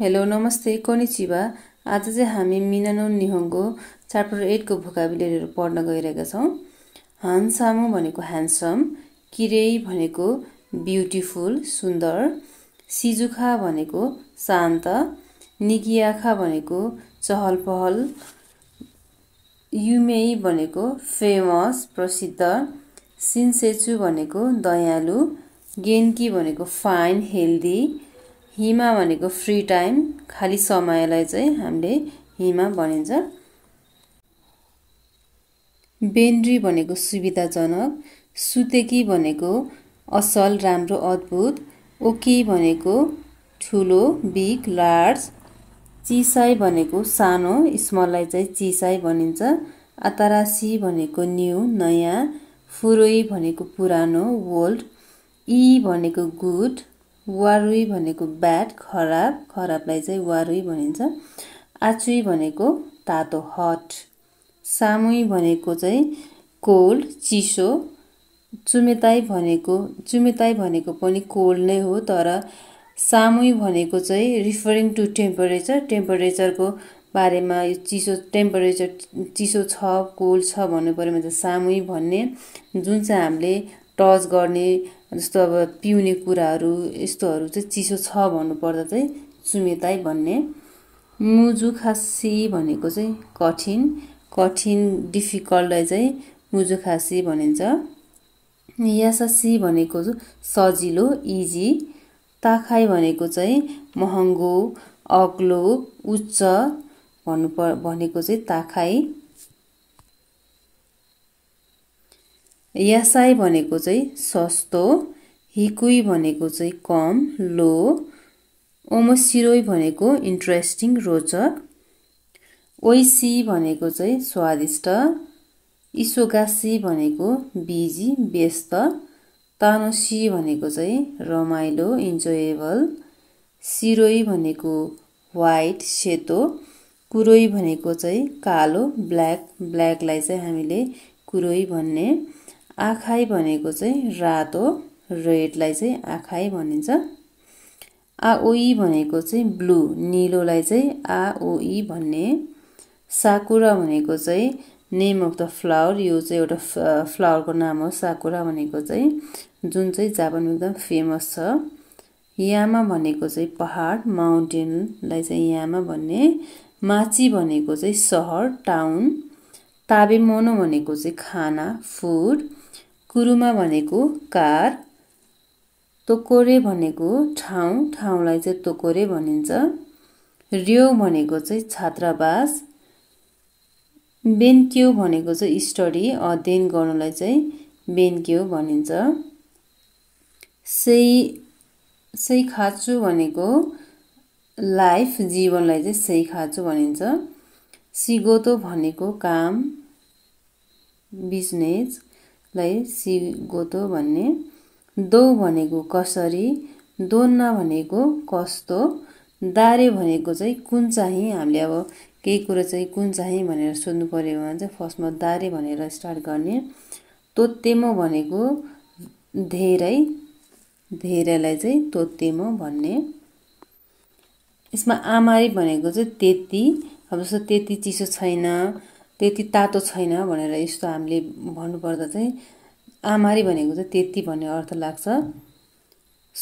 hello नमस्ते कनिचिवा आज चाहिँ हामी मिनानो निहोङ्गो च्याप्टर एटको भोकाबुलेरीहरू पढ्न गइरहेका छौँ हान्सामो भनेको ह्यान्डसम किरेई भनेको ब्युटिफुल सुन्दर सिजुखा भनेको शान्त निगियाखा भनेको चहल पहल युमेई भनेको फेमस प्रसिद्ध सिन्सेचु भनेको दयालु गेन्की भनेको फाइन हेल्दी हिमा भनेको फ्री टाइम खाली समयलाई चाहिँ हामीले हिमा भनिन्छ बेन्ड्री भनेको सुविधाजनक सुतेकी भनेको असल राम्रो अद्भुत ओकी भनेको ठुलो बिग लार्ज चिसाई भनेको सानो स्मललाई चाहिँ चिसाई भनिन्छ अतारासी भनेको न्यु नयाँ फुरोई भनेको पुरानो ओल्ड ई भनेको गुड वारुई भनेको ब्याड खराब खराबलाई चाहिँ वारुई भनिन्छ आचुई भनेको तातो हट सामुई भनेको चाहिँ कोल्ड चिसो चुमेताई भनेको चुमेताई भनेको पनि कोल्ड नै हो तर सामुई भनेको चाहिँ रिफरिङ टु टेम्परेचर टेम्परेचरको बारेमा यो चिसो टेम्परेचर चिसो छ कोल्ड छ भन्नु पऱ्यो भने चाहिँ सामुई भन्ने जुन चाहिँ हामीले टच गर्ने जस्तो अब पिउने कुराहरू यस्तोहरू चाहिँ चिसो छ भन्नुपर्दा चाहिँ चुमेताई भन्ने मुजु खासी भनेको चाहिँ कठिन कठिन डिफिकल्टलाई चाहिँ मुजुखासी भनिन्छ यासासी भनेको सजिलो इजी ताखाई भनेको चाहिँ महँगो अग्लो उच्च भन्नु प भनेको चाहिँ ताखाई यासाई भनेको चाहिँ सस्तो हिकुई भनेको चाहिँ कम लो ओमसिरोई भनेको इन्ट्रेस्टिङ रोचक ओइसी भनेको चाहिँ स्वादिष्ट इसोगासी भनेको बिजी व्यस्त तानोसी भनेको चाहिँ रमाइलो इन्जोएबल सिरोई भनेको वाइट सेतो कुरोई भनेको चाहिँ कालो ब्ल्याक ब्ल्याकलाई चाहिँ हामीले कुरोई भन्ने आखाइ भनेको चाहिँ रातो रेडलाई चाहिँ आखाइ भनिन्छ आओई भनेको चाहिँ ब्लू निलोलाई चाहिँ आओई भन्ने साकुरा भनेको चाहिँ नेम अफ द फ्लावर यो चाहिँ एउटा फ्लावरको नाम हो साकुरा भनेको चाहिँ जुन चाहिँ जापानमा एकदम फेमस छ यामा भनेको चाहिँ पहाड माउन्टेनलाई चाहिँ यामा भन्ने माची भनेको चाहिँ सहर टाउन मोनो भनेको चाहिँ खाना फुड कुरुमा भनेको कार तोकोरे भनेको ठाउँ ठाउँलाई चाहिँ तोकोरे भनिन्छ रियो भनेको चाहिँ छात्रावास बेन्क्यो भनेको चाहिँ स्टडी अध्ययन गर्नुलाई चाहिँ बेन्क्यो भनिन्छ सही सही खाँचु भनेको लाइफ जीवनलाई चाहिँ सही खाँचु भनिन्छ सिगोतो भनेको काम बिजनेस लाई सिगोतो भन्ने दो भनेको कसरी दोन्ना भनेको कस्तो दारे भनेको चाहिँ कुन चाहिँ हामीले अब केही कुरो चाहिँ कुन चाहिँ भनेर सोध्नु पऱ्यो भने चाहिँ फर्स्टमा दारे भनेर स्टार्ट गर्ने तोत्तेमो भनेको धेरै धेरैलाई चाहिँ तोत्तेमो भन्ने यसमा आमारी भनेको चाहिँ त्यति अब जस्तो त्यति चिसो छैन त्यति तातो छैन भनेर यस्तो हामीले भन्नुपर्दा चाहिँ आमारी भनेको चाहिँ त्यति भन्ने अर्थ लाग्छ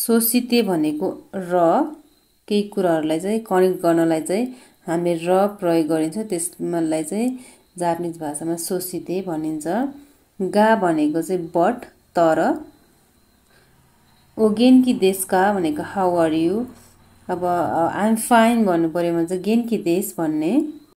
सोसिते भनेको र केही कुराहरूलाई चाहिँ कनेक्ट गर्नलाई चाहिँ हामीले र प्रयोग गरिन्छ त्यसमालाई चाहिँ जापानिज भाषामा सोसिते भनिन्छ गा भनेको चाहिँ बट तर ओगेन कि देशका भनेको हाउ आर यु अब आइएम फाइन भन्नु पऱ्यो भने चाहिँ गेन कि देश भन्ने